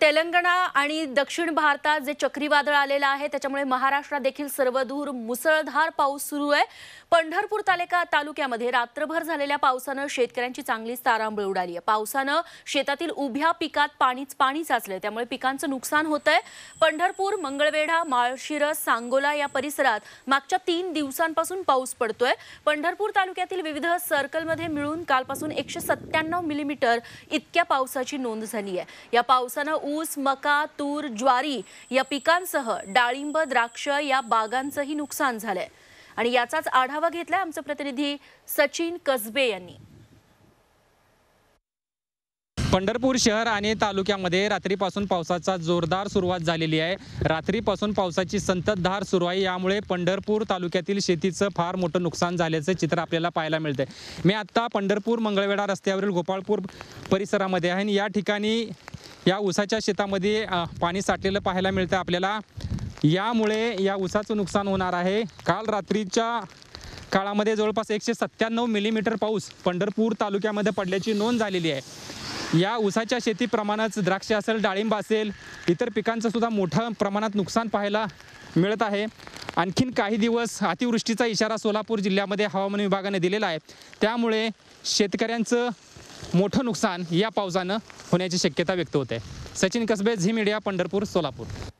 तेलंगणा आणि दक्षिण भारतात जे चक्रीवादळ आलेलं आहे त्याच्यामुळे महाराष्ट्रात देखील सर्वदूर मुसळधार पाऊस सुरू आहे पंढरपूर तालुका तालुक्यामध्ये रात्रभर झालेल्या पावसानं शेतकऱ्यांची चांगलीच तारांबळ उडाली आहे पावसानं शेतातील उभ्या पिकात पाणीच पाणी साचलंय त्यामुळे पिकांचं नुकसान होत आहे पंढरपूर मंगळवेढा माळशिरस सांगोला या परिसरात मागच्या तीन दिवसांपासून पाऊस पडतोय पंढरपूर तालुक्यातील विविध सर्कलमध्ये मिळून कालपासून एकशे सत्त्याण्णव मिलीमीटर इतक्या पावसाची नोंद झाली आहे या पावसानं ऊस मका तूर ज्वारी या पिकांसह डाळिंब द्राक्ष या बागांचंही नुकसान झालंय आणि याचाच आढावा घेतलाय आमचं प्रतिनिधी सचिन कसबे यांनी पंढरपूर शहर आणि तालुक्यामध्ये रात्रीपासून पावसाचा जोरदार सुरुवात झालेली आहे रात्रीपासून पावसाची संततधार सुरू आहे यामुळे पंढरपूर तालुक्यातील शेतीचं फार मोठं नुकसान झाल्याचं चित्र आपल्याला पाहायला मिळतंय मी आत्ता पंढरपूर मंगळवेढा रस्त्यावरील गोपाळपूर परिसरामध्ये आहे आणि या ठिकाणी या ऊसाच्या शेतामध्ये पाणी साठलेलं पाहायला मिळतं आपल्याला यामुळे या ऊसाचं नुकसान होणार आहे काल रात्रीच्या काळामध्ये जवळपास एकशे सत्त्याण्णव मिलीमीटर पाऊस पंढरपूर तालुक्यामध्ये पडल्याची नोंद झालेली आहे या ऊसाच्या शेतीप्रमाणेच द्राक्ष असेल डाळिंब असेल इतर पिकांचं सुद्धा मोठ्या प्रमाणात नुकसान पाहायला मिळत आहे आणखीन काही दिवस अतिवृष्टीचा इशारा सोलापूर जिल्ह्यामध्ये हवामान विभागाने दिलेला आहे त्यामुळे शेतकऱ्यांचं मोठं नुकसान या पावसानं होण्याची शक्यता व्यक्त होते सचिन कसबे झी मीडिया पंढरपूर सोलापूर